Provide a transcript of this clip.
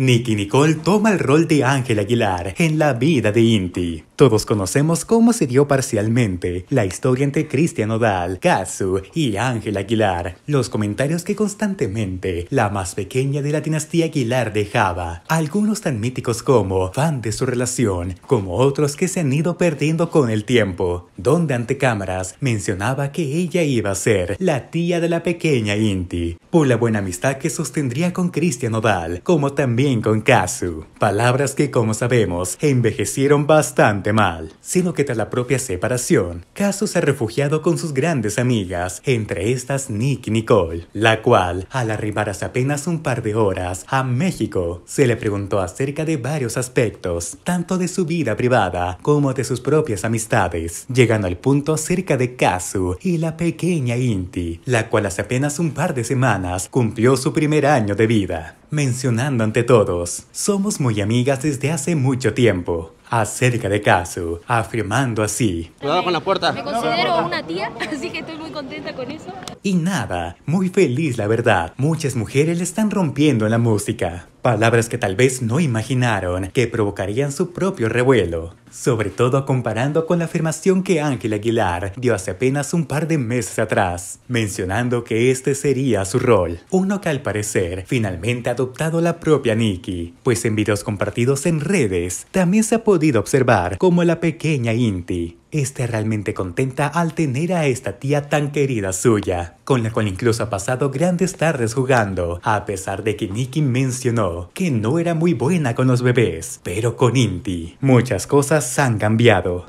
Nicky Nicole toma el rol de Ángel Aguilar en la vida de Inti. Todos conocemos cómo se dio parcialmente la historia entre Cristian Odal, Kazu y Ángel Aguilar, los comentarios que constantemente la más pequeña de la dinastía Aguilar dejaba, algunos tan míticos como fan de su relación, como otros que se han ido perdiendo con el tiempo, donde ante cámaras mencionaba que ella iba a ser la tía de la pequeña Inti, por la buena amistad que sostendría con Cristian Odal, como también con Kazu. palabras que como sabemos envejecieron bastante mal, sino que tras la propia separación, Caso se ha refugiado con sus grandes amigas, entre estas Nick y Nicole, la cual, al arribar hace apenas un par de horas a México, se le preguntó acerca de varios aspectos, tanto de su vida privada como de sus propias amistades, llegando al punto acerca de Kazu y la pequeña Inti, la cual hace apenas un par de semanas cumplió su primer año de vida. Mencionando ante todos, somos muy amigas desde hace mucho tiempo, acerca de caso, afirmando así. Cuidado con la puerta. Me considero una tía, así que estoy muy contenta con eso. Y nada, muy feliz la verdad. Muchas mujeres le están rompiendo en la música. Palabras que tal vez no imaginaron que provocarían su propio revuelo, sobre todo comparando con la afirmación que Ángel Aguilar dio hace apenas un par de meses atrás, mencionando que este sería su rol, uno que al parecer finalmente ha adoptado la propia Nikki, pues en videos compartidos en redes también se ha podido observar como la pequeña Inti Está realmente contenta al tener a esta tía tan querida suya, con la cual incluso ha pasado grandes tardes jugando, a pesar de que Nikki mencionó que no era muy buena con los bebés, pero con Inti muchas cosas han cambiado.